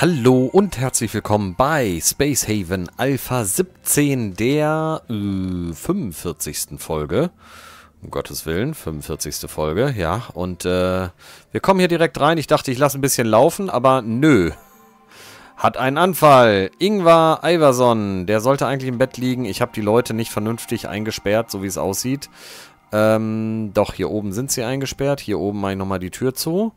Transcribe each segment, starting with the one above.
Hallo und herzlich willkommen bei Space Haven Alpha 17, der äh, 45. Folge. Um Gottes Willen, 45. Folge, ja. Und äh, wir kommen hier direkt rein. Ich dachte, ich lasse ein bisschen laufen, aber nö. Hat einen Anfall. Ingvar Iverson, der sollte eigentlich im Bett liegen. Ich habe die Leute nicht vernünftig eingesperrt, so wie es aussieht. Ähm, doch, hier oben sind sie eingesperrt. Hier oben mache ich nochmal die Tür zu.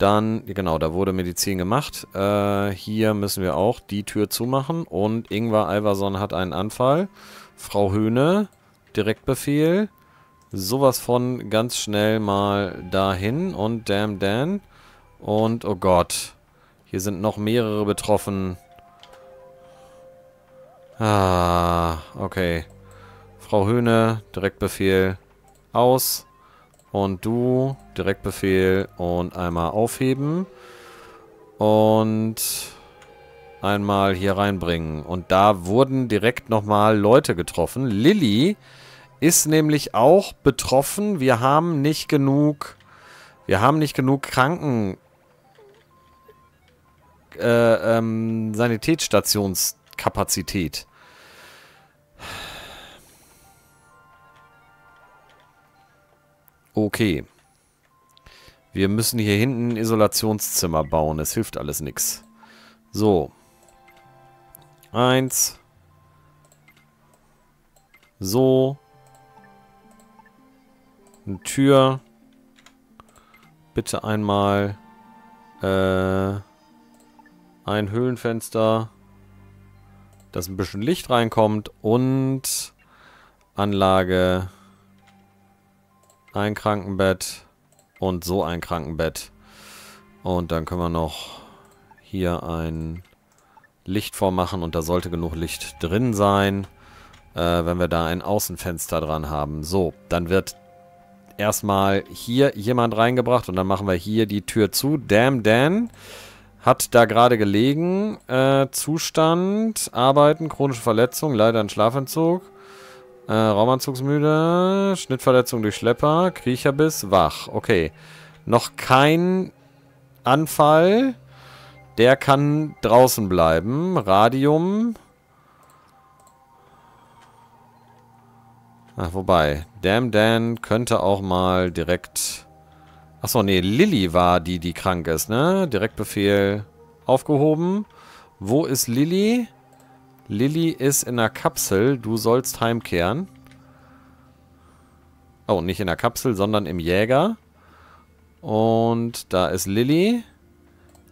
Dann, genau, da wurde Medizin gemacht. Äh, hier müssen wir auch die Tür zumachen. Und Ingvar Alverson hat einen Anfall. Frau Höhne, Direktbefehl. Sowas von ganz schnell mal dahin. Und Damn Dan. Und, oh Gott. Hier sind noch mehrere betroffen. Ah, okay. Frau Höhne, Direktbefehl. Aus. Und du, Direktbefehl und einmal aufheben. Und einmal hier reinbringen. Und da wurden direkt nochmal Leute getroffen. Lilly ist nämlich auch betroffen. Wir haben nicht genug... Wir haben nicht genug Kranken... Äh, ähm, Sanitätsstationskapazität. Okay. Wir müssen hier hinten ein Isolationszimmer bauen. Es hilft alles nichts. So. Eins. So. Eine Tür. Bitte einmal. Äh, ein Höhlenfenster. Dass ein bisschen Licht reinkommt. Und Anlage ein Krankenbett und so ein Krankenbett. Und dann können wir noch hier ein Licht vormachen und da sollte genug Licht drin sein, äh, wenn wir da ein Außenfenster dran haben. So, dann wird erstmal hier jemand reingebracht und dann machen wir hier die Tür zu. Damn Dan hat da gerade gelegen. Äh, Zustand, Arbeiten, chronische Verletzung, leider ein Schlafentzug. Äh, Raumanzugsmüde, Schnittverletzung durch Schlepper, Kriecherbiss, wach. Okay. Noch kein Anfall. Der kann draußen bleiben. Radium. Ach, wobei. Damn Dan könnte auch mal direkt... Achso, nee, Lilly war die, die krank ist, ne? Direktbefehl aufgehoben. Wo ist Lilly? Lilly ist in der Kapsel. Du sollst heimkehren. Oh, nicht in der Kapsel, sondern im Jäger. Und da ist Lilly.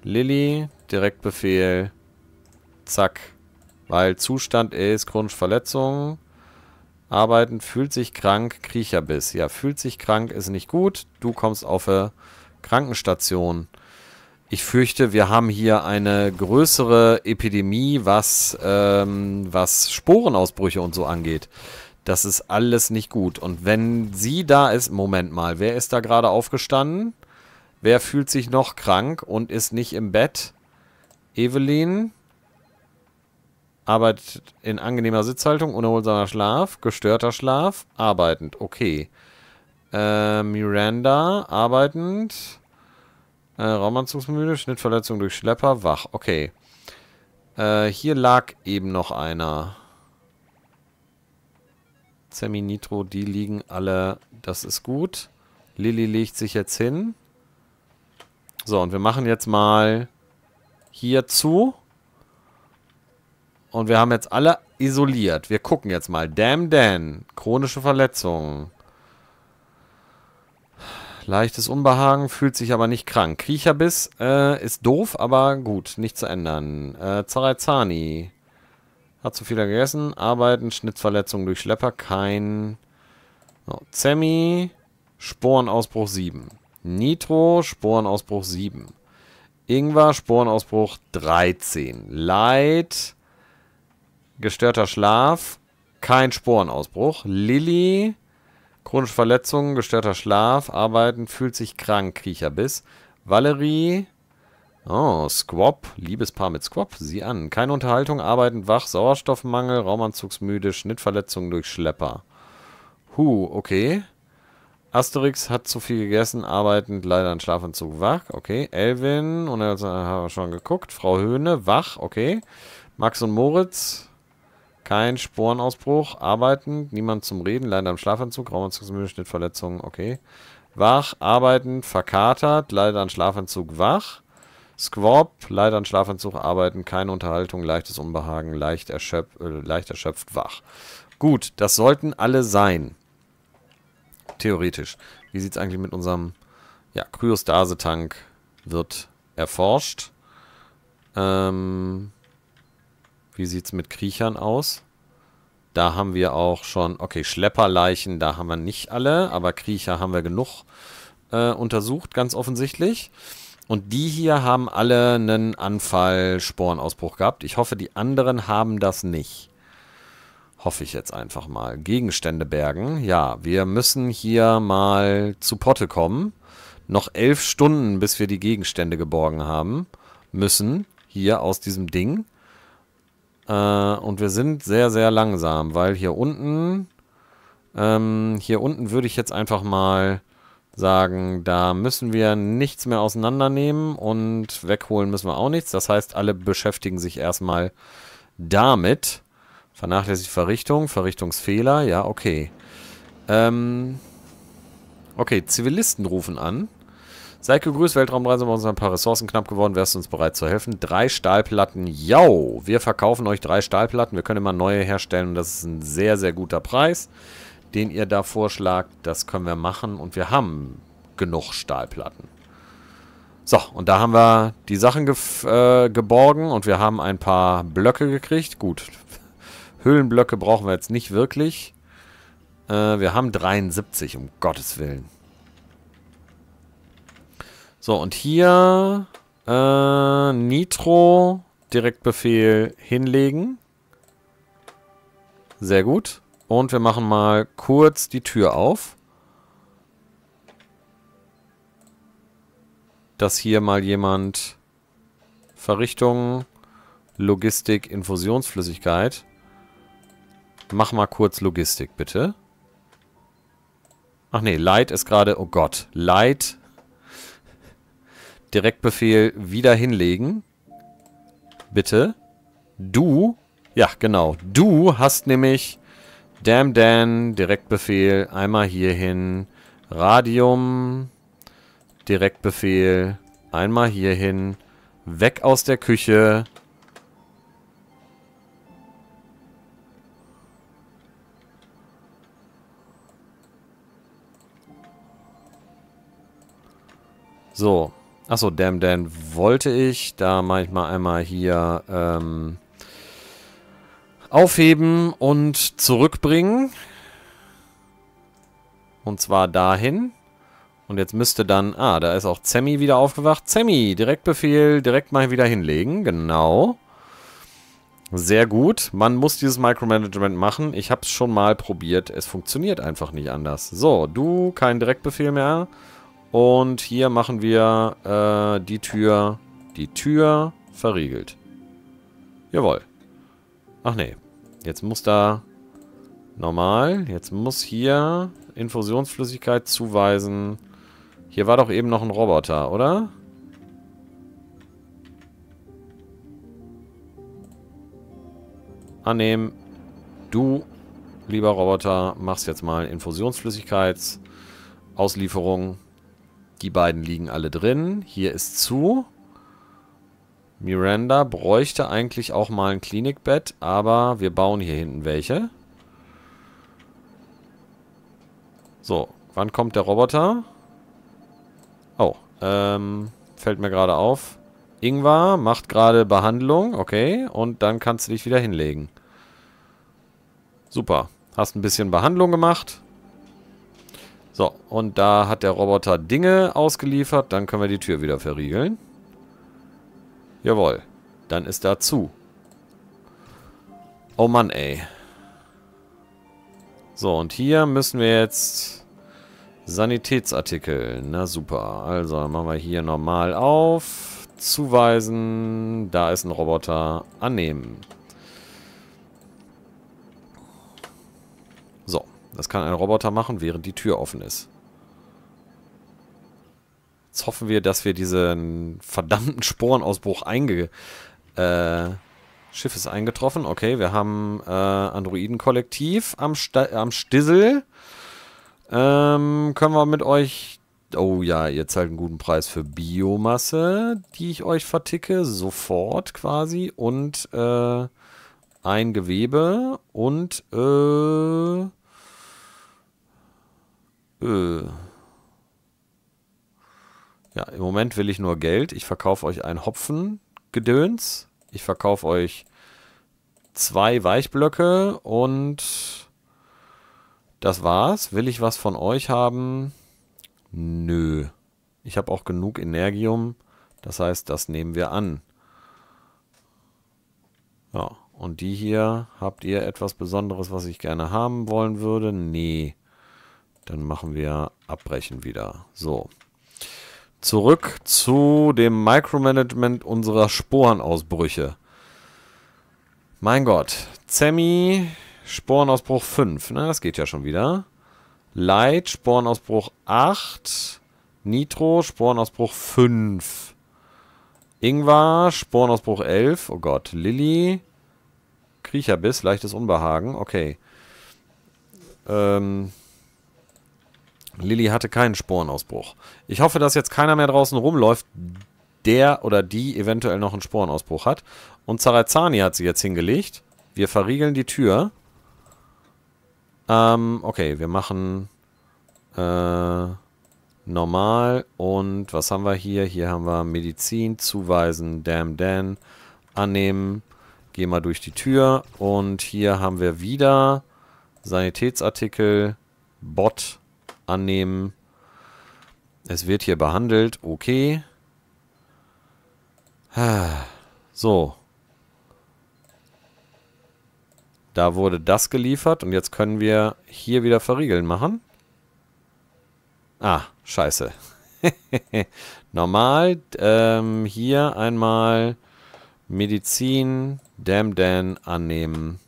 Lilly, Direktbefehl. Zack. Weil Zustand ist chronische Verletzung. Arbeiten, fühlt sich krank, Kriecherbiss. Ja, fühlt sich krank, ist nicht gut. Du kommst auf eine Krankenstation ich fürchte, wir haben hier eine größere Epidemie, was, ähm, was Sporenausbrüche und so angeht. Das ist alles nicht gut. Und wenn sie da ist, Moment mal, wer ist da gerade aufgestanden? Wer fühlt sich noch krank und ist nicht im Bett? Evelyn arbeitet in angenehmer Sitzhaltung, unerholsamer Schlaf, gestörter Schlaf, arbeitend. Okay. Äh, Miranda arbeitend. Äh, Raumanzugsmüde, Schnittverletzung durch Schlepper, wach. Okay. Äh, hier lag eben noch einer. Zeminitro, die liegen alle. Das ist gut. Lilly legt sich jetzt hin. So, und wir machen jetzt mal hier zu. Und wir haben jetzt alle isoliert. Wir gucken jetzt mal. Damn Dan. Chronische Verletzungen. Leichtes Unbehagen, fühlt sich aber nicht krank. Kriecherbiss äh, ist doof, aber gut, nicht zu ändern. Äh, Zaraizani hat zu viel gegessen. Arbeiten, Schnittverletzung durch Schlepper, kein... So, Zemi, Sporenausbruch 7. Nitro, Sporenausbruch 7. Ingwer, Sporenausbruch 13. Leid, gestörter Schlaf, kein Sporenausbruch. Lilly, Chronische Verletzungen, gestörter Schlaf, Arbeiten, fühlt sich krank, Kriecherbiss. Valerie. Oh, Squab. Liebespaar mit Squab. Sieh an. Keine Unterhaltung, Arbeiten, Wach, Sauerstoffmangel, Raumanzugsmüde, Schnittverletzungen durch Schlepper. Huh, okay. Asterix hat zu viel gegessen, arbeitend, leider ein Schlafanzug, wach, okay. Elvin, und er hat schon geguckt. Frau Höhne, wach, okay. Max und Moritz, kein Sporenausbruch, Arbeiten. niemand zum Reden, leider am Schlafanzug, Raumanzugsmüde, Schnittverletzungen, okay. Wach, Arbeiten. verkatert, leider an Schlafanzug, wach. Squab, leider an Schlafanzug, arbeiten, keine Unterhaltung, leichtes Unbehagen, leicht, erschöp äh, leicht erschöpft, wach. Gut, das sollten alle sein. Theoretisch. Wie sieht es eigentlich mit unserem ja, Kryostase-Tank? Wird erforscht. Ähm, wie sieht es mit Kriechern aus? Da haben wir auch schon, okay, Schlepperleichen, da haben wir nicht alle, aber Kriecher haben wir genug äh, untersucht, ganz offensichtlich. Und die hier haben alle einen Anfall-Sporenausbruch gehabt. Ich hoffe, die anderen haben das nicht. Hoffe ich jetzt einfach mal. Gegenstände bergen. Ja, wir müssen hier mal zu Potte kommen. Noch elf Stunden, bis wir die Gegenstände geborgen haben müssen. Hier aus diesem Ding. Äh, und wir sind sehr, sehr langsam, weil hier unten, ähm, hier unten würde ich jetzt einfach mal sagen, da müssen wir nichts mehr auseinandernehmen und wegholen müssen wir auch nichts. Das heißt, alle beschäftigen sich erstmal damit. Vernachlässigt Verrichtung, Verrichtungsfehler, ja, okay. Ähm, okay, Zivilisten rufen an. Seid gegrüßt, Weltraumreise bei uns ein paar Ressourcen knapp geworden. Wärst du uns bereit zu helfen? Drei Stahlplatten. Yo! Wir verkaufen euch drei Stahlplatten. Wir können immer neue herstellen und das ist ein sehr, sehr guter Preis, den ihr da vorschlagt. Das können wir machen und wir haben genug Stahlplatten. So, und da haben wir die Sachen ge äh, geborgen und wir haben ein paar Blöcke gekriegt. Gut, Höhlenblöcke brauchen wir jetzt nicht wirklich. Äh, wir haben 73, um Gottes Willen. So, und hier äh, Nitro, Direktbefehl hinlegen. Sehr gut. Und wir machen mal kurz die Tür auf. Dass hier mal jemand Verrichtung, Logistik, Infusionsflüssigkeit. Mach mal kurz Logistik, bitte. Ach nee, Light ist gerade... Oh Gott, Light Direktbefehl wieder hinlegen. Bitte. Du, ja genau, du hast nämlich Damn Dan, Direktbefehl, einmal hierhin, Radium, Direktbefehl, einmal hierhin, weg aus der Küche. So, Achso, Damn Dan wollte ich. Da mache mal einmal hier ähm, aufheben und zurückbringen. Und zwar dahin. Und jetzt müsste dann... Ah, da ist auch Sammy wieder aufgewacht. Sammy, Direktbefehl, direkt mal wieder hinlegen. Genau. Sehr gut. Man muss dieses Micromanagement machen. Ich habe es schon mal probiert. Es funktioniert einfach nicht anders. So, du, kein Direktbefehl mehr. Und hier machen wir äh, die Tür, die Tür verriegelt. Jawohl. Ach nee, jetzt muss da normal, jetzt muss hier Infusionsflüssigkeit zuweisen. Hier war doch eben noch ein Roboter, oder? Annehmen. Du, lieber Roboter, machst jetzt mal Infusionsflüssigkeitsauslieferung. Die beiden liegen alle drin. Hier ist zu. Miranda bräuchte eigentlich auch mal ein Klinikbett, aber wir bauen hier hinten welche. So, wann kommt der Roboter? Oh, ähm, fällt mir gerade auf. Ingvar macht gerade Behandlung, okay, und dann kannst du dich wieder hinlegen. Super, hast ein bisschen Behandlung gemacht. So, und da hat der Roboter Dinge ausgeliefert. Dann können wir die Tür wieder verriegeln. Jawohl. Dann ist da zu. Oh Mann, ey. So, und hier müssen wir jetzt Sanitätsartikel. Na super. Also, dann machen wir hier normal auf. Zuweisen. Da ist ein Roboter. Annehmen. Das kann ein Roboter machen, während die Tür offen ist. Jetzt hoffen wir, dass wir diesen verdammten Sporenausbruch einge... Äh, Schiff ist eingetroffen. Okay, wir haben äh, Androiden-Kollektiv am, am Stissel. Ähm, können wir mit euch... Oh ja, ihr zahlt einen guten Preis für Biomasse, die ich euch verticke. Sofort quasi. Und äh, ein Gewebe und äh, äh. Ja, im Moment will ich nur Geld. Ich verkaufe euch ein Hopfengedöns. Ich verkaufe euch zwei Weichblöcke und das war's. Will ich was von euch haben? Nö. Ich habe auch genug Energium. Das heißt, das nehmen wir an. Ja, und die hier, habt ihr etwas Besonderes, was ich gerne haben wollen würde? Nee. Dann machen wir abbrechen wieder. So. Zurück zu dem Micromanagement unserer Sporenausbrüche. Mein Gott. Zemi, Sporenausbruch 5. Ne? das geht ja schon wieder. Light, Sporenausbruch 8. Nitro, Sporenausbruch 5. Ingwer, Sporenausbruch 11. Oh Gott. Lilly, Kriecherbiss, leichtes Unbehagen. Okay. Ähm, Lilly hatte keinen Sporenausbruch. Ich hoffe, dass jetzt keiner mehr draußen rumläuft, der oder die eventuell noch einen Sporenausbruch hat. Und Zarazani hat sie jetzt hingelegt. Wir verriegeln die Tür. Ähm, okay, wir machen äh, normal und was haben wir hier? Hier haben wir Medizin, zuweisen, damn, Dan, annehmen, geh mal durch die Tür und hier haben wir wieder Sanitätsartikel, Bot, annehmen. Es wird hier behandelt. Okay. So. Da wurde das geliefert und jetzt können wir hier wieder verriegeln machen. Ah, scheiße. Normal, ähm, hier einmal Medizin, Damn Dan annehmen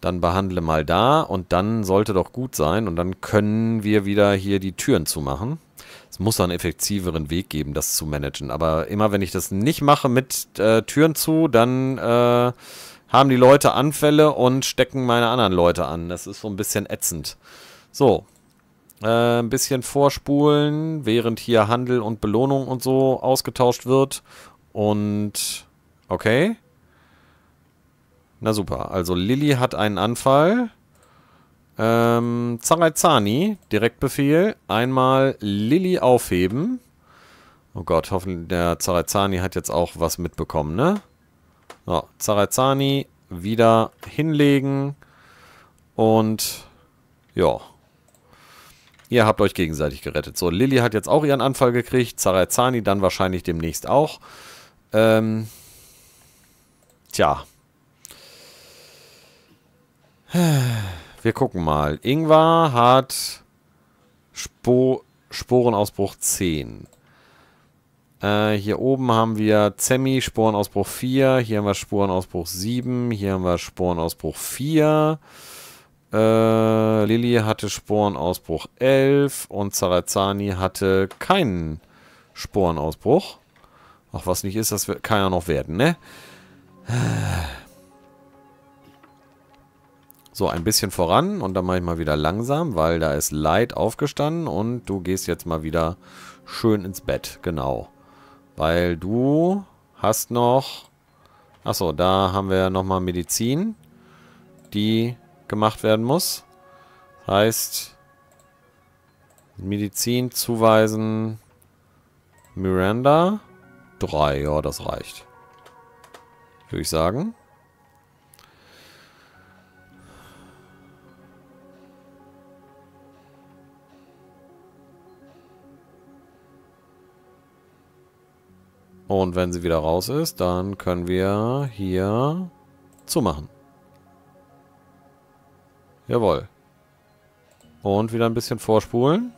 dann behandle mal da und dann sollte doch gut sein und dann können wir wieder hier die Türen zumachen. Es muss einen effektiveren Weg geben, das zu managen. Aber immer wenn ich das nicht mache mit äh, Türen zu, dann äh, haben die Leute Anfälle und stecken meine anderen Leute an. Das ist so ein bisschen ätzend. So. Äh, ein bisschen vorspulen, während hier Handel und Belohnung und so ausgetauscht wird. Und okay. Na super. Also Lilly hat einen Anfall. Ähm, Zaraizani, Direktbefehl. Einmal Lilly aufheben. Oh Gott, hoffentlich, der Zaraizani hat jetzt auch was mitbekommen, ne? So, Zaraizani wieder hinlegen. Und ja. Ihr habt euch gegenseitig gerettet. So, Lilly hat jetzt auch ihren Anfall gekriegt. Zaraizani dann wahrscheinlich demnächst auch. Ähm, tja, wir gucken mal. Ingvar hat Spo Sporenausbruch 10. Äh, hier oben haben wir Zemi, Sporenausbruch 4. Hier haben wir Sporenausbruch 7. Hier haben wir Sporenausbruch 4. Äh, Lilly hatte Sporenausbruch 11. Und Zarazani hatte keinen Sporenausbruch. Ach, was nicht ist, das kann ja noch werden, ne? Äh. So, ein bisschen voran und dann mache ich mal wieder langsam, weil da ist Light aufgestanden und du gehst jetzt mal wieder schön ins Bett, genau. Weil du hast noch... Achso, da haben wir nochmal Medizin, die gemacht werden muss. Heißt, Medizin zuweisen Miranda. Drei, ja, das reicht. Würde ich sagen. Und wenn sie wieder raus ist, dann können wir hier zumachen. Jawohl. Und wieder ein bisschen vorspulen.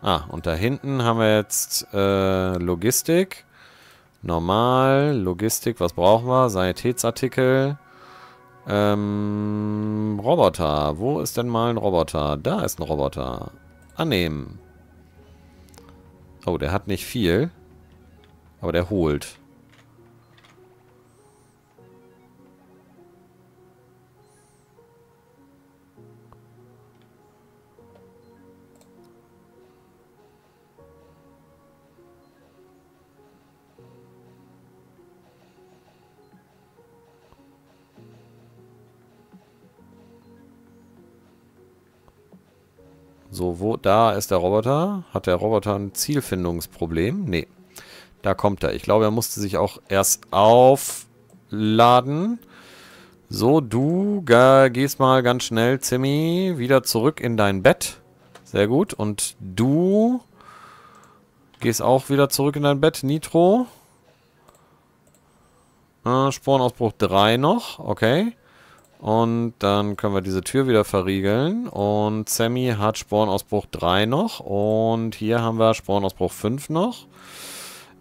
Ah, und da hinten haben wir jetzt äh, Logistik. Normal, Logistik, was brauchen wir? Sanitätsartikel. Ähm, Roboter. Wo ist denn mal ein Roboter? Da ist ein Roboter. Annehmen. Oh, der hat nicht viel. Aber der holt. So, wo, da ist der Roboter. Hat der Roboter ein Zielfindungsproblem? Nee. Da kommt er. Ich glaube, er musste sich auch erst aufladen. So, du gehst mal ganz schnell, Zimmy, wieder zurück in dein Bett. Sehr gut. Und du gehst auch wieder zurück in dein Bett, Nitro. Äh, Sporenausbruch 3 noch, okay. Und dann können wir diese Tür wieder verriegeln. Und Sammy hat Spornausbruch 3 noch. Und hier haben wir Spornausbruch 5 noch.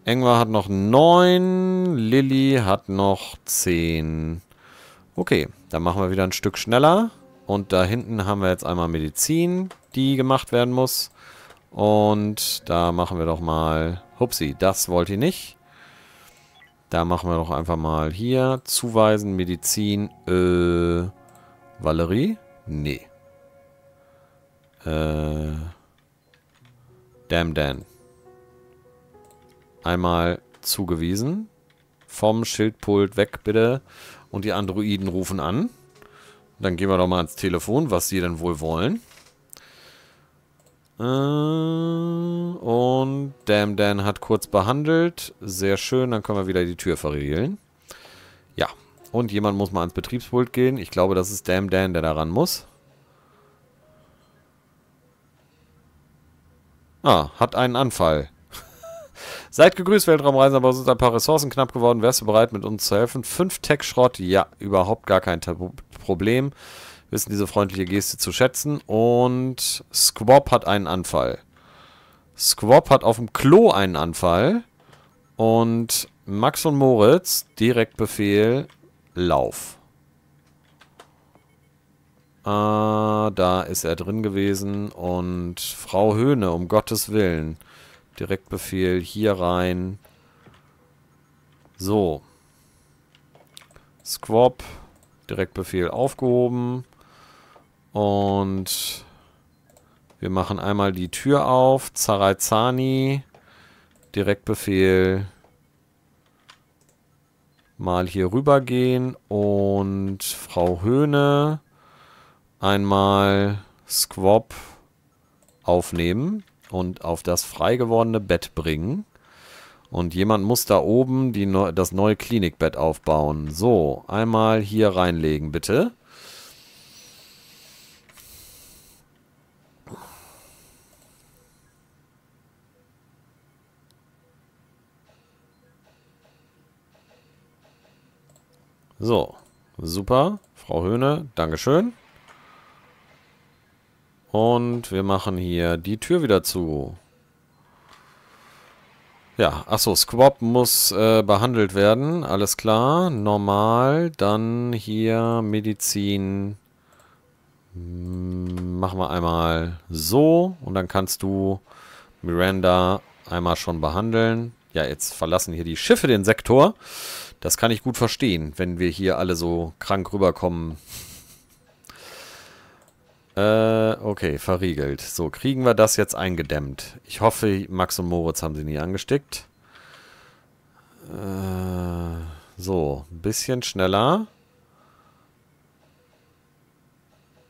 Ingwer hat noch 9. Lilly hat noch 10. Okay, dann machen wir wieder ein Stück schneller. Und da hinten haben wir jetzt einmal Medizin, die gemacht werden muss. Und da machen wir doch mal... Hupsi, das wollte ich nicht. Da machen wir doch einfach mal hier. Zuweisen, Medizin, äh... Valerie? Nee. Äh... Damn Dan einmal zugewiesen. Vom Schildpult weg bitte. Und die Androiden rufen an. Dann gehen wir doch mal ans Telefon, was sie denn wohl wollen. Äh, und Damn Dan hat kurz behandelt. Sehr schön, dann können wir wieder die Tür verriegeln. Ja, und jemand muss mal ans Betriebspult gehen. Ich glaube, das ist Damn Dan, der daran muss. Ah, hat einen Anfall. Seid gegrüßt, Weltraumreisender, aber sind ein paar Ressourcen knapp geworden. Wärst du bereit, mit uns zu helfen? Fünf Tech-Schrott? Ja, überhaupt gar kein Tabu Problem. wissen diese freundliche Geste zu schätzen. Und Squab hat einen Anfall. Squab hat auf dem Klo einen Anfall. Und Max und Moritz, Direktbefehl, Lauf. Ah, da ist er drin gewesen. Und Frau Höhne, um Gottes Willen. Direktbefehl hier rein. So. Squab. Direktbefehl aufgehoben. Und wir machen einmal die Tür auf. Zaraizani. Direktbefehl. Mal hier rüber gehen. Und Frau Höhne. Einmal Squab aufnehmen und auf das frei gewordene Bett bringen. Und jemand muss da oben die, das neue Klinikbett aufbauen. So, einmal hier reinlegen, bitte. So, super. Frau Höhne, Dankeschön. Und wir machen hier die Tür wieder zu. Ja, achso, Squab muss äh, behandelt werden. Alles klar. Normal. Dann hier Medizin. Hm, machen wir einmal so. Und dann kannst du Miranda einmal schon behandeln. Ja, jetzt verlassen hier die Schiffe den Sektor. Das kann ich gut verstehen, wenn wir hier alle so krank rüberkommen. Äh, okay, verriegelt. So, kriegen wir das jetzt eingedämmt. Ich hoffe, Max und Moritz haben sie nie angesteckt. Äh, so, ein bisschen schneller.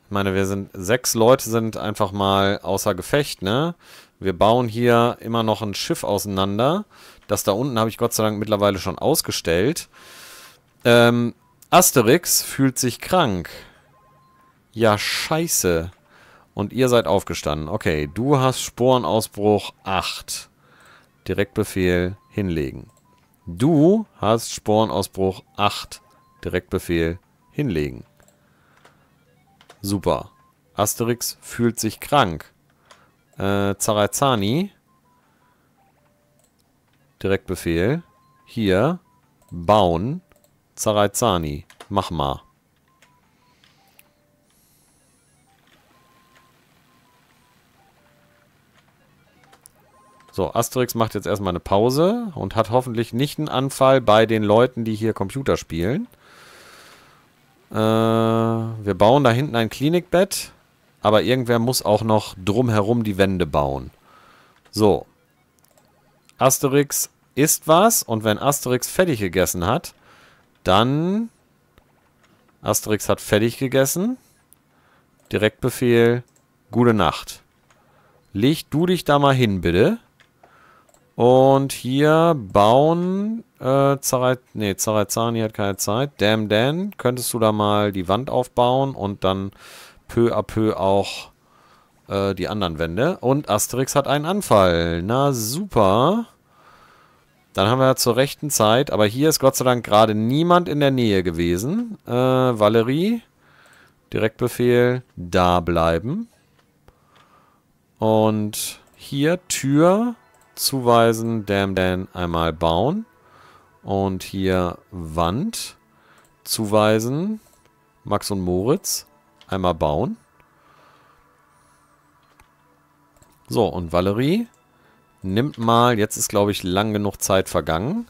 Ich meine, wir sind, sechs Leute sind einfach mal außer Gefecht, ne? Wir bauen hier immer noch ein Schiff auseinander. Das da unten habe ich Gott sei Dank mittlerweile schon ausgestellt. Ähm, Asterix fühlt sich krank. Ja, scheiße. Und ihr seid aufgestanden. Okay, du hast Sporenausbruch 8. Direktbefehl hinlegen. Du hast Sporenausbruch 8. Direktbefehl hinlegen. Super. Asterix fühlt sich krank. Äh, Zarazani. Direktbefehl. Hier. Bauen. Zarazani. Mach mal. So, Asterix macht jetzt erstmal eine Pause und hat hoffentlich nicht einen Anfall bei den Leuten, die hier Computer spielen. Äh, wir bauen da hinten ein Klinikbett, aber irgendwer muss auch noch drumherum die Wände bauen. So. Asterix isst was und wenn Asterix fertig gegessen hat, dann... Asterix hat fertig gegessen. Direktbefehl, gute Nacht. Leg du dich da mal hin, bitte. Und hier bauen. Äh, Zarai, nee, Zaraizani hat keine Zeit. Damn Dan, könntest du da mal die Wand aufbauen und dann peu à peu auch äh, die anderen Wände. Und Asterix hat einen Anfall. Na super. Dann haben wir ja zur rechten Zeit, aber hier ist Gott sei Dank gerade niemand in der Nähe gewesen. Äh, Valerie, Direktbefehl, da bleiben. Und hier Tür zuweisen, Damn Dan einmal bauen und hier Wand zuweisen, Max und Moritz einmal bauen. So, und Valerie nimmt mal, jetzt ist glaube ich lang genug Zeit vergangen,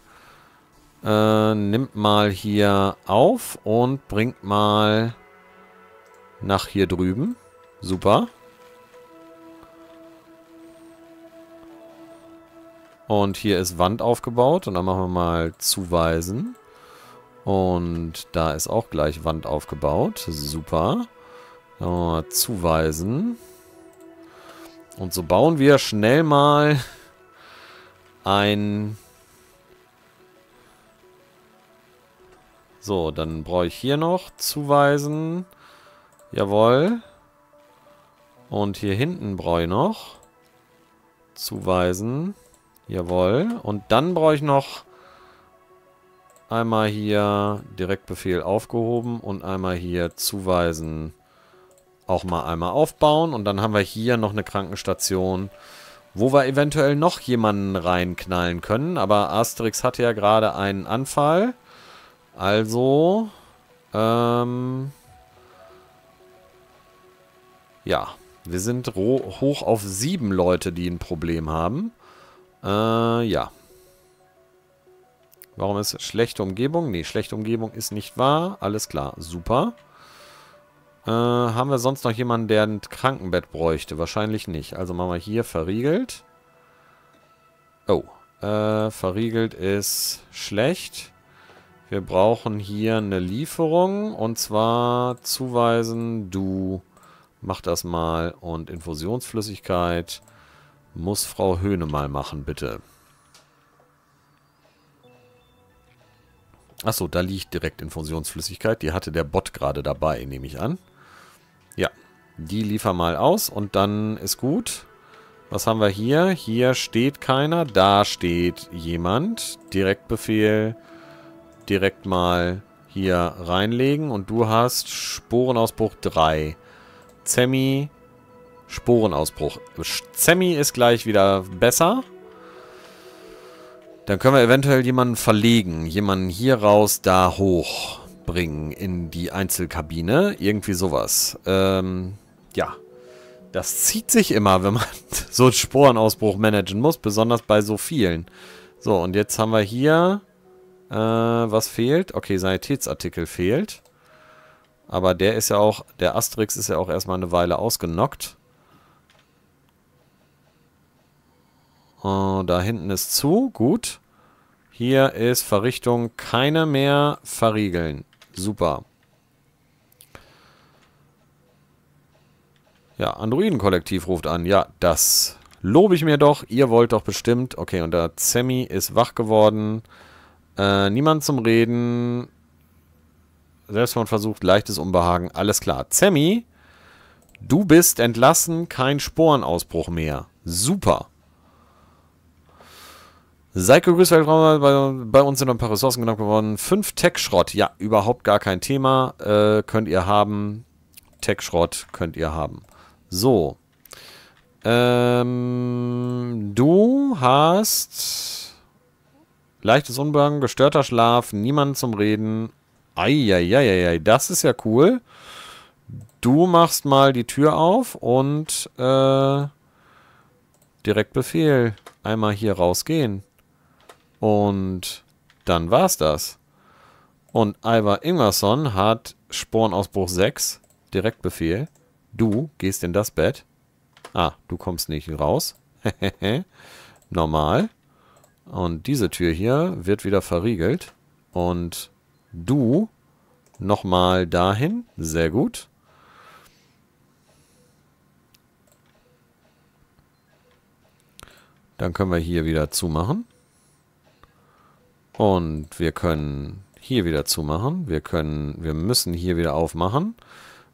äh, nimmt mal hier auf und bringt mal nach hier drüben. Super. Super. Und hier ist Wand aufgebaut. Und dann machen wir mal zuweisen. Und da ist auch gleich Wand aufgebaut. Super. zuweisen. Und so bauen wir schnell mal ein... So, dann brauche ich hier noch zuweisen. Jawohl. Und hier hinten brauche ich noch zuweisen. Jawohl. Und dann brauche ich noch einmal hier Direktbefehl aufgehoben und einmal hier zuweisen, auch mal einmal aufbauen. Und dann haben wir hier noch eine Krankenstation, wo wir eventuell noch jemanden reinknallen können. Aber Asterix hatte ja gerade einen Anfall. Also, ähm, ja, wir sind hoch auf sieben Leute, die ein Problem haben. Äh, ja. Warum ist schlechte Umgebung? Nee, schlechte Umgebung ist nicht wahr. Alles klar, super. Äh, haben wir sonst noch jemanden, der ein Krankenbett bräuchte? Wahrscheinlich nicht. Also machen wir hier verriegelt. Oh, äh, verriegelt ist schlecht. Wir brauchen hier eine Lieferung und zwar zuweisen, du mach das mal und Infusionsflüssigkeit muss Frau Höhne mal machen, bitte. Achso, da liegt direkt Infusionsflüssigkeit. Die hatte der Bot gerade dabei, nehme ich an. Ja, die liefer mal aus und dann ist gut. Was haben wir hier? Hier steht keiner. Da steht jemand. Direktbefehl. Direkt mal hier reinlegen. Und du hast Sporenausbruch 3. Zemi Sporenausbruch. Sammy ist gleich wieder besser. Dann können wir eventuell jemanden verlegen. Jemanden hier raus, da hoch bringen in die Einzelkabine. Irgendwie sowas. Ähm, ja. Das zieht sich immer, wenn man so einen Sporenausbruch managen muss. Besonders bei so vielen. So, und jetzt haben wir hier... Äh, was fehlt? Okay, Sanitätsartikel fehlt. Aber der ist ja auch... Der Asterix ist ja auch erstmal eine Weile ausgenockt. Äh, da hinten ist zu. Gut. Hier ist Verrichtung keine mehr. Verriegeln. Super. Ja, Androidenkollektiv ruft an. Ja, das lobe ich mir doch. Ihr wollt doch bestimmt. Okay, und da Sammy ist wach geworden. Äh, niemand zum Reden. Selbst wenn man versucht, leichtes Unbehagen. Alles klar. Sammy, du bist entlassen. Kein Sporenausbruch mehr. Super. Seiko Grüßberg bei, bei uns sind noch ein paar Ressourcen genommen geworden. Fünf Tech-Schrott, ja, überhaupt gar kein Thema. Äh, könnt ihr haben. Tech-Schrott könnt ihr haben. So. Ähm, du hast leichtes Unbehagen, gestörter Schlaf, niemanden zum Reden. Eieieiei, das ist ja cool. Du machst mal die Tür auf und äh, direkt Befehl. Einmal hier rausgehen. Und dann war's das. Und Alvar Ingwerson hat Spornausbruch 6, Direktbefehl. Du gehst in das Bett. Ah, du kommst nicht raus. Normal. Und diese Tür hier wird wieder verriegelt. Und du nochmal dahin. Sehr gut. Dann können wir hier wieder zumachen. Und wir können hier wieder zumachen. Wir können, wir müssen hier wieder aufmachen.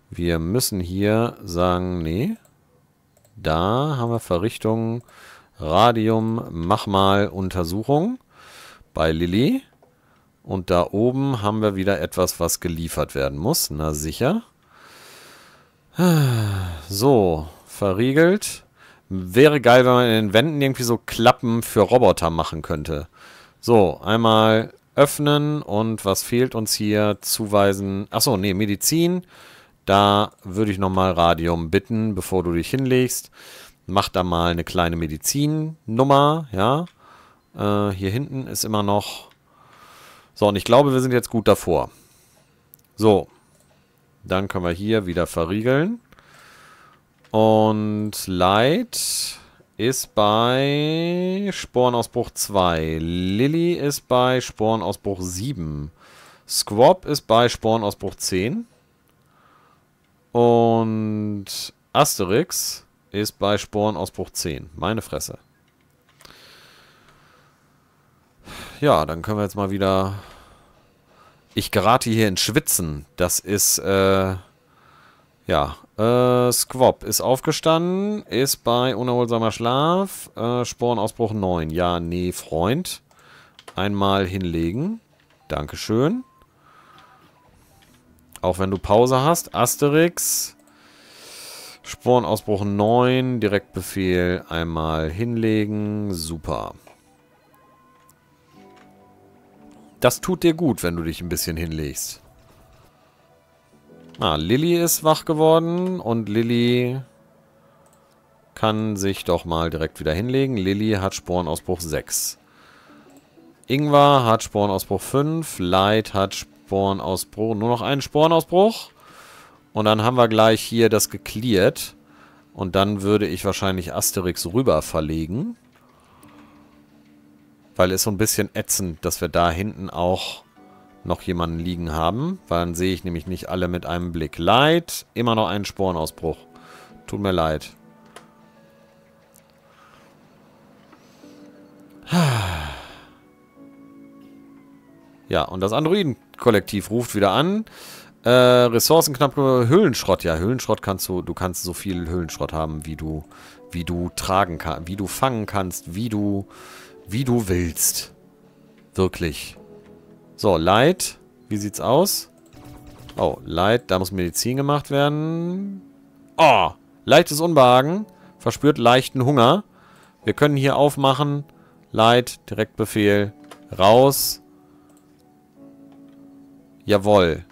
Wir müssen hier sagen, nee, da haben wir Verrichtung, Radium, mach mal Untersuchung bei Lilly. Und da oben haben wir wieder etwas, was geliefert werden muss. Na sicher. So, verriegelt. Wäre geil, wenn man in den Wänden irgendwie so Klappen für Roboter machen könnte. So, einmal öffnen und was fehlt uns hier? Zuweisen. Achso, nee, Medizin. Da würde ich nochmal Radium bitten, bevor du dich hinlegst. Mach da mal eine kleine Medizin-Nummer, ja. Äh, hier hinten ist immer noch... So, und ich glaube, wir sind jetzt gut davor. So, dann können wir hier wieder verriegeln. Und Light ist bei Sporenausbruch 2. Lilly ist bei Sporenausbruch 7. Squab ist bei Sporenausbruch 10. Und Asterix ist bei Sporenausbruch 10. Meine Fresse. Ja, dann können wir jetzt mal wieder... Ich gerate hier in Schwitzen. Das ist, äh ja, äh, Squab ist aufgestanden, ist bei unerholsamer Schlaf, äh, Spornausbruch 9. Ja, nee, Freund. Einmal hinlegen. Dankeschön. Auch wenn du Pause hast. Asterix. Spornausbruch 9. Direktbefehl. Einmal hinlegen. Super. Das tut dir gut, wenn du dich ein bisschen hinlegst. Ah, Lilly ist wach geworden und Lilly kann sich doch mal direkt wieder hinlegen. Lilly hat Spornausbruch 6. Ingwer hat Spornausbruch 5. Light hat Spornausbruch. Nur noch einen Spornausbruch. Und dann haben wir gleich hier das geklärt. Und dann würde ich wahrscheinlich Asterix rüber verlegen. Weil es so ein bisschen ätzend, dass wir da hinten auch noch jemanden liegen haben. Weil dann sehe ich nämlich nicht alle mit einem Blick. Leid, immer noch einen Spornausbruch. Tut mir leid. Ja, und das Androiden-Kollektiv ruft wieder an. Äh, Ressourcen knapp, Höhlenschrott. Ja, Höhlenschrott kannst du, du kannst so viel Höhlenschrott haben, wie du, wie du tragen kannst, wie du fangen kannst, wie du, wie du willst. Wirklich. So, Light. Wie sieht's aus? Oh, Light. Da muss Medizin gemacht werden. Oh, leichtes Unbehagen. Verspürt leichten Hunger. Wir können hier aufmachen. Light, Direktbefehl. Raus. Jawoll.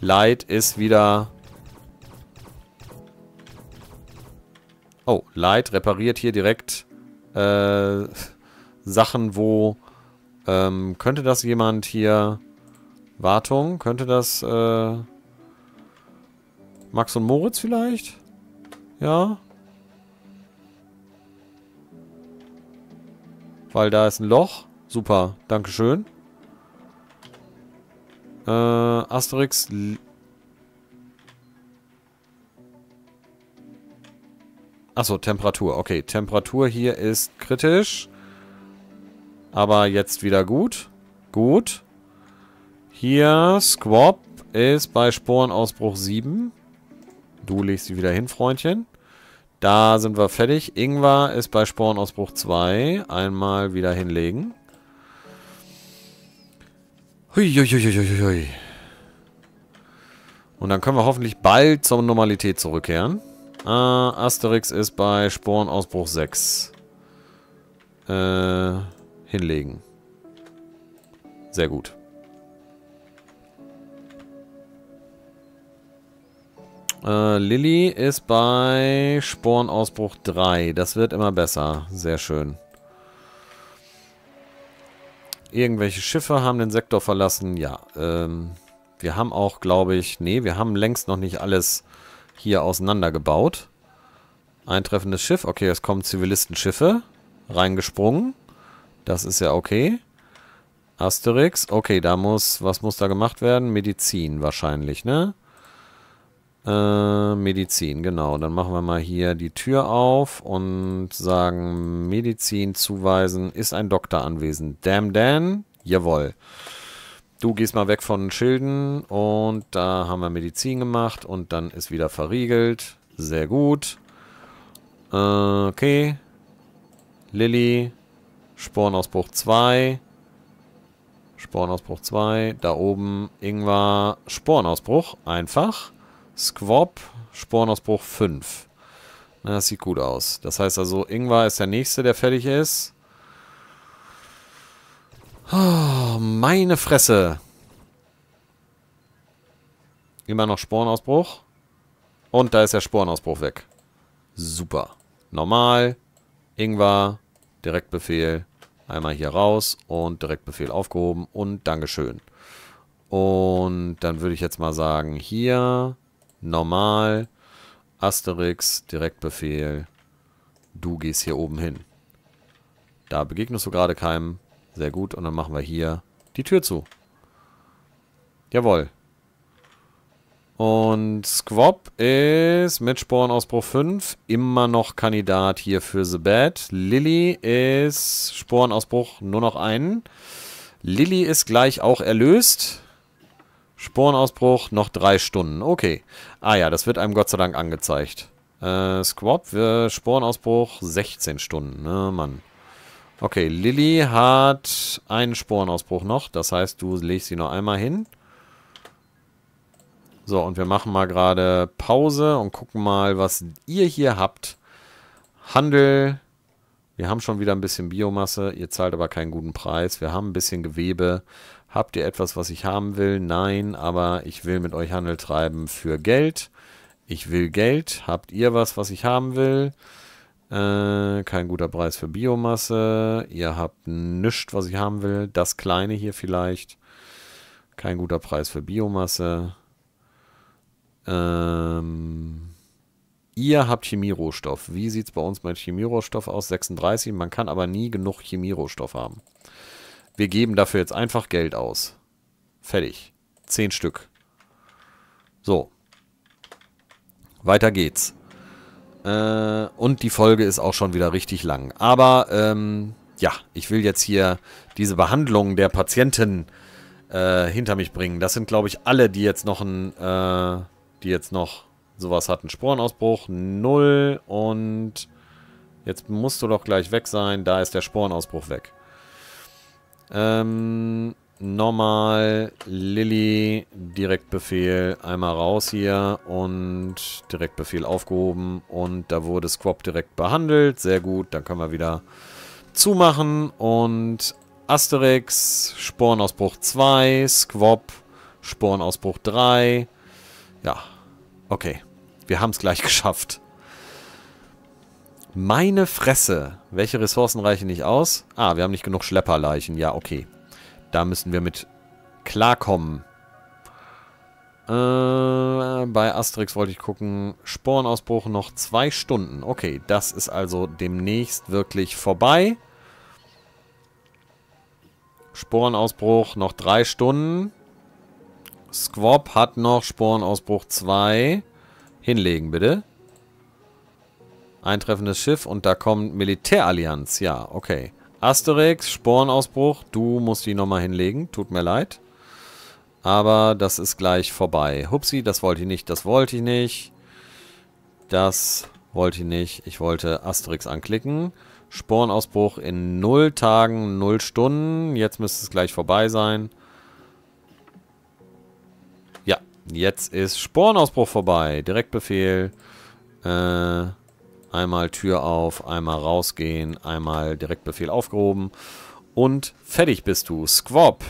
Light ist wieder... Oh, Light repariert hier direkt äh, Sachen, wo ähm, könnte das jemand hier... Wartung, könnte das... Äh, Max und Moritz vielleicht? Ja. Weil da ist ein Loch. Super, Dankeschön. Äh, Asterix... Achso, Temperatur. Okay, Temperatur hier ist kritisch. Aber jetzt wieder gut. Gut. Hier, Squab ist bei Sporenausbruch 7. Du legst sie wieder hin, Freundchen. Da sind wir fertig. Ingwer ist bei Sporenausbruch 2. Einmal wieder hinlegen. Hui, hui, hui, hui, Und dann können wir hoffentlich bald zur Normalität zurückkehren. Äh, Asterix ist bei Sporenausbruch 6. Äh hinlegen. Sehr gut. Äh, Lilly ist bei Spornausbruch 3. Das wird immer besser. Sehr schön. Irgendwelche Schiffe haben den Sektor verlassen. Ja, ähm, wir haben auch, glaube ich... Nee, wir haben längst noch nicht alles hier auseinandergebaut. Eintreffendes Schiff. Okay, es kommen Zivilistenschiffe. Reingesprungen. Das ist ja okay. Asterix. Okay, da muss, was muss da gemacht werden? Medizin wahrscheinlich, ne? Äh, Medizin, genau. Dann machen wir mal hier die Tür auf und sagen Medizin zuweisen. Ist ein Doktor anwesend? Damn Dan? Jawohl. Du gehst mal weg von Schilden und da haben wir Medizin gemacht und dann ist wieder verriegelt. Sehr gut. Äh, okay. Lilly, Spornausbruch 2. Spornausbruch 2. Da oben Ingwer. Spornausbruch. Einfach. Squab. Spornausbruch 5. Na, das sieht gut aus. Das heißt also, Ingwer ist der nächste, der fertig ist. Oh, meine Fresse. Immer noch Spornausbruch. Und da ist der Spornausbruch weg. Super. Normal. Ingwer. Direktbefehl. Einmal hier raus und Direktbefehl aufgehoben und Dankeschön. Und dann würde ich jetzt mal sagen, hier, normal, Asterix, Direktbefehl, du gehst hier oben hin. Da begegnest du gerade keinem. Sehr gut. Und dann machen wir hier die Tür zu. Jawohl. Und Squab ist mit Sporenausbruch 5 immer noch Kandidat hier für The Bad. Lilly ist Sporenausbruch nur noch einen. Lilly ist gleich auch erlöst. Sporenausbruch noch drei Stunden. Okay. Ah ja, das wird einem Gott sei Dank angezeigt. Äh, Squab, äh, Sporenausbruch 16 Stunden. Ne, Mann. Okay, Lilly hat einen Sporenausbruch noch. Das heißt, du legst sie noch einmal hin. So, und wir machen mal gerade Pause und gucken mal, was ihr hier habt. Handel. Wir haben schon wieder ein bisschen Biomasse. Ihr zahlt aber keinen guten Preis. Wir haben ein bisschen Gewebe. Habt ihr etwas, was ich haben will? Nein, aber ich will mit euch Handel treiben für Geld. Ich will Geld. Habt ihr was, was ich haben will? Äh, kein guter Preis für Biomasse. Ihr habt nichts, was ich haben will. Das kleine hier vielleicht. Kein guter Preis für Biomasse. Ähm, ihr habt Chemierohstoff. Wie sieht es bei uns mit Chemierohstoff aus? 36. Man kann aber nie genug Chemierohstoff haben. Wir geben dafür jetzt einfach Geld aus. Fertig. Zehn Stück. So. Weiter geht's. Äh, und die Folge ist auch schon wieder richtig lang. Aber ähm, ja, ich will jetzt hier diese Behandlung der Patienten äh, hinter mich bringen. Das sind, glaube ich, alle, die jetzt noch ein... Äh, die jetzt noch sowas hatten. Sporenausbruch 0 und jetzt musst du doch gleich weg sein. Da ist der Sporenausbruch weg. Ähm, normal, Lilly, Direktbefehl einmal raus hier und Direktbefehl aufgehoben und da wurde Squab direkt behandelt. Sehr gut, dann können wir wieder zumachen und Asterix, Sporenausbruch 2, Squab, Sporenausbruch 3, ja, okay. Wir haben es gleich geschafft. Meine Fresse. Welche Ressourcen reichen nicht aus? Ah, wir haben nicht genug Schlepperleichen. Ja, okay. Da müssen wir mit klarkommen. Äh, bei Asterix wollte ich gucken. Sporenausbruch noch zwei Stunden. Okay, das ist also demnächst wirklich vorbei. Sporenausbruch noch drei Stunden. Squab hat noch Sporenausbruch 2. Hinlegen, bitte. Eintreffendes Schiff und da kommt Militärallianz. Ja, okay. Asterix, Sporenausbruch. Du musst die nochmal hinlegen. Tut mir leid. Aber das ist gleich vorbei. Hupsi, das wollte ich nicht. Das wollte ich nicht. Das wollte ich nicht. Ich wollte Asterix anklicken. Sporenausbruch in 0 Tagen, 0 Stunden. Jetzt müsste es gleich vorbei sein. Jetzt ist Sporenausbruch vorbei. Direktbefehl. Äh, einmal Tür auf, einmal rausgehen, einmal Direktbefehl aufgehoben. Und fertig bist du. Squab.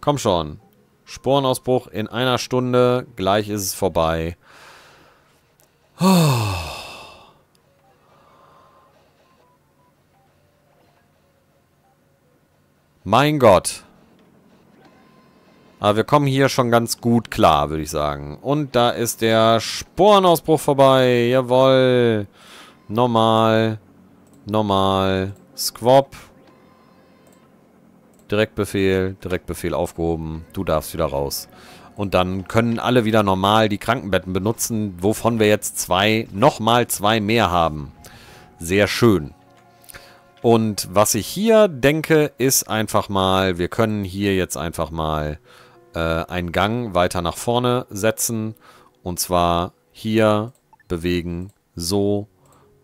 Komm schon. Sporenausbruch in einer Stunde. Gleich ist es vorbei. Oh. Mein Gott. Aber wir kommen hier schon ganz gut klar, würde ich sagen. Und da ist der Sporenausbruch vorbei. Jawoll. Normal. Normal. Squab. Direktbefehl. Direktbefehl aufgehoben. Du darfst wieder raus. Und dann können alle wieder normal die Krankenbetten benutzen, wovon wir jetzt zwei, nochmal zwei mehr haben. Sehr schön. Und was ich hier denke, ist einfach mal, wir können hier jetzt einfach mal äh, einen Gang weiter nach vorne setzen. Und zwar hier bewegen, so,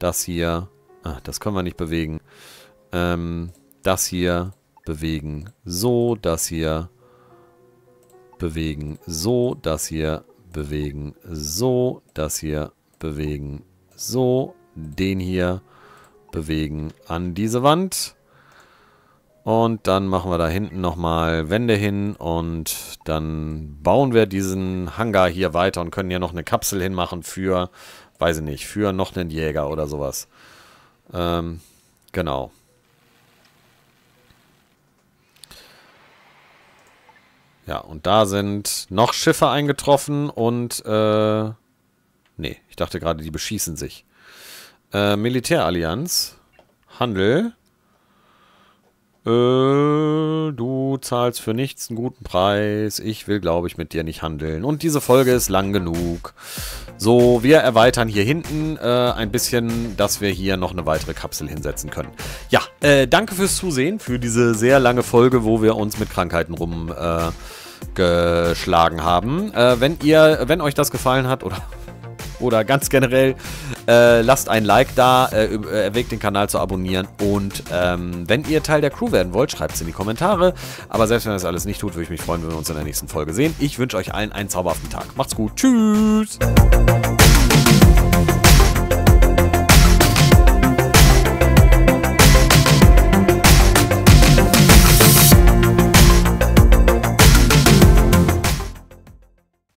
das hier, ah, das können wir nicht bewegen, ähm, das hier bewegen, so, das hier bewegen, so, das hier bewegen, so, das hier bewegen, so, den hier bewegen an diese Wand. Und dann machen wir da hinten nochmal Wände hin und dann bauen wir diesen Hangar hier weiter und können hier noch eine Kapsel hinmachen für, weiß ich nicht, für noch einen Jäger oder sowas. Ähm, genau. Ja, und da sind noch Schiffe eingetroffen und, äh, nee, ich dachte gerade, die beschießen sich. Äh, Militärallianz, Handel, äh, du zahlst für nichts einen guten Preis. Ich will, glaube ich, mit dir nicht handeln. Und diese Folge ist lang genug. So, wir erweitern hier hinten äh, ein bisschen, dass wir hier noch eine weitere Kapsel hinsetzen können. Ja, äh, danke fürs Zusehen, für diese sehr lange Folge, wo wir uns mit Krankheiten rumgeschlagen äh, geschlagen haben. Äh, wenn ihr, wenn euch das gefallen hat oder oder ganz generell, äh, lasst ein Like da, äh, äh, erwägt den Kanal zu abonnieren und ähm, wenn ihr Teil der Crew werden wollt, schreibt es in die Kommentare. Aber selbst wenn ihr das alles nicht tut, würde ich mich freuen, wenn wir uns in der nächsten Folge sehen. Ich wünsche euch allen einen zauberhaften Tag. Macht's gut. Tschüss.